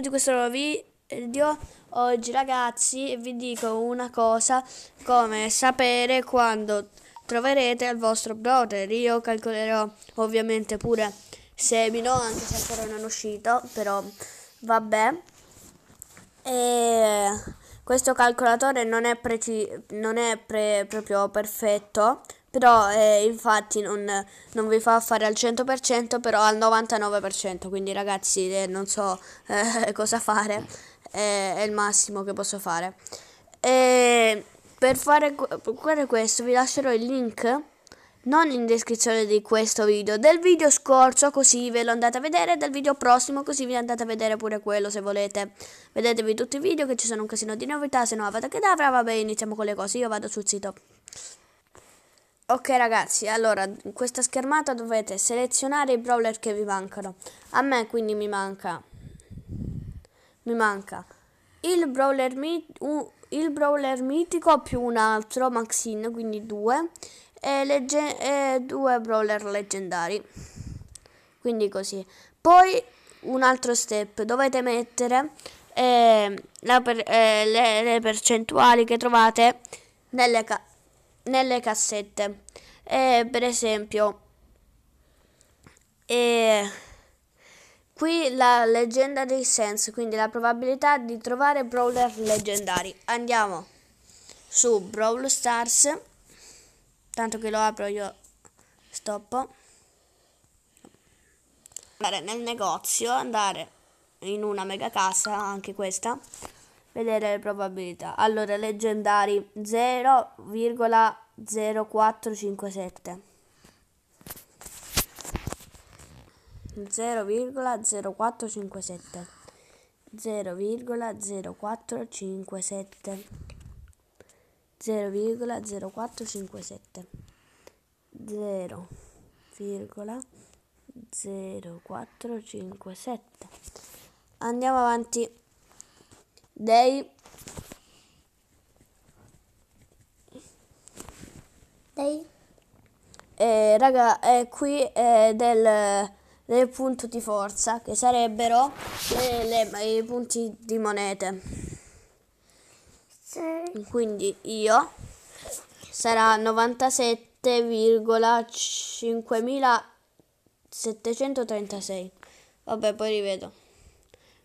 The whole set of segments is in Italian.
di questo nuovo video oggi ragazzi vi dico una cosa come sapere quando troverete il vostro brother io calcolerò ovviamente pure semino anche se ancora non è uscito però vabbè e questo calcolatore non è, non è proprio perfetto però eh, infatti non, non, vi fa fare al 100%, però al 99%, quindi ragazzi eh, non so eh, cosa fare, è il massimo che posso fare. E per fare, per fare questo vi lascerò il link non in descrizione di questo video, del video scorso così ve lo andate a vedere, del video prossimo così vi andate a vedere pure quello se volete. Vedetevi tutti i video che ci sono un casino di novità, se no avete che davra, vabbè iniziamo con le cose, io vado sul sito. Ok ragazzi, allora in questa schermata dovete selezionare i brawler che vi mancano. A me quindi mi manca mi manca il brawler, mit il brawler mitico più un altro Maxine, quindi due e, e due brawler leggendari. Quindi così. Poi un altro step, dovete mettere eh, per eh, le, le percentuali che trovate nelle, ca nelle cassette. E, per esempio, e, qui la leggenda dei sense, quindi la probabilità di trovare brawler leggendari. Andiamo su Brawl Stars, tanto che lo apro io stoppo. Andare nel negozio, andare in una mega casa, anche questa, vedere le probabilità. Allora, leggendari 0,0457. 0,0457 0,0457 0,0457 0,0457 Andiamo avanti dei dei eh, raga eh, qui è eh, del, del, punto di forza che sarebbero le, eh, le, i punti di monete sì. quindi io sarà 97,5736 vabbè poi rivedo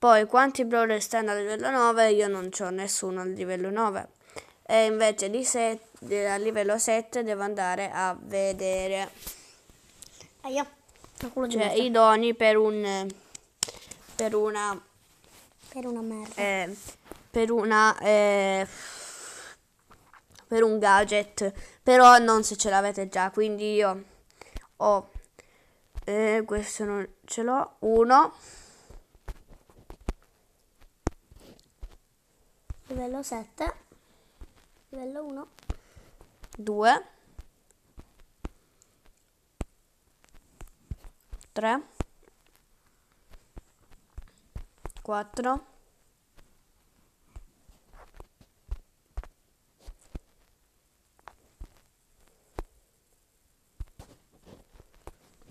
Poi quanti brawler stanno a livello 9? Io non ho nessuno a livello 9. E invece di set, a livello 7 devo andare a vedere Aia, cioè, i doni per un per una per una merda eh, per una eh, per un gadget però non se ce l'avete già quindi io ho eh, questo non ce l'ho uno livello 7, livello 1, 2, 3, 4,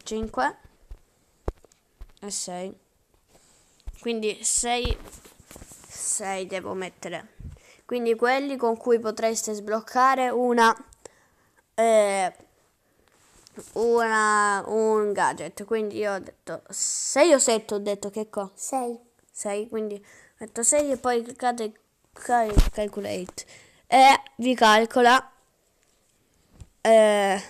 5 e 6 quindi 6 6 devo mettere quindi quelli con cui potreste sbloccare una, eh, una un gadget. Quindi io ho detto 6 o 7 ho detto che co? 6. 6, quindi metto 6 e poi cliccate cal- calculate e vi calcola eh,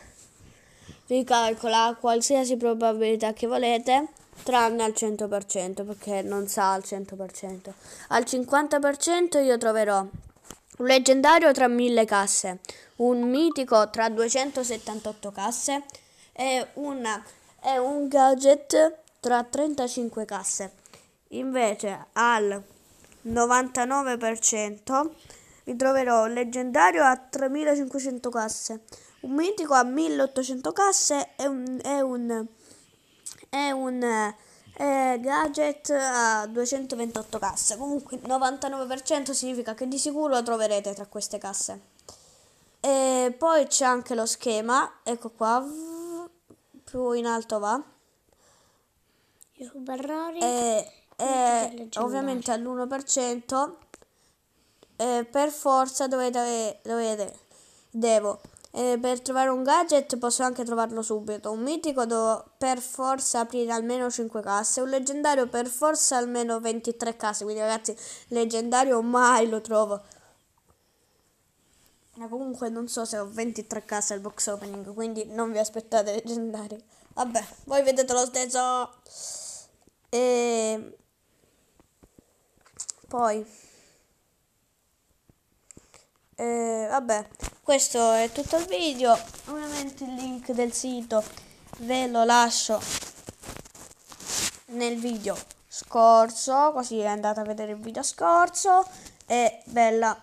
vi calcola qualsiasi probabilità che volete tranne al 100% perché non sa al 100%. Al 50% io troverò un leggendario tra mille casse, un mitico tra 278 casse e, una, e un gadget tra 35 casse. Invece al 99% troverò un leggendario a 3500 casse, un mitico a 1800 casse e un, e un, e un eh, gadget a 228 casse. Comunque 99% significa che di sicuro la troverete tra queste casse. E poi c'è anche lo schema, ecco qua, più in alto va. YouTube errori. E, ovviamente all'1% eh, per forza dovete, dovete devo e per trovare un gadget posso anche trovarlo subito. Un mitico devo per forza aprire almeno 5 casse. Un leggendario per forza almeno 23 casse. Quindi ragazzi, leggendario mai lo trovo. Ma comunque non so se ho 23 casse al box opening. Quindi non vi aspettate leggendari. Vabbè, voi vedete lo stesso. E... Poi eh, vabbè questo è tutto il video ovviamente il link del sito ve lo lascio nel video scorso così andate a vedere il video scorso e bella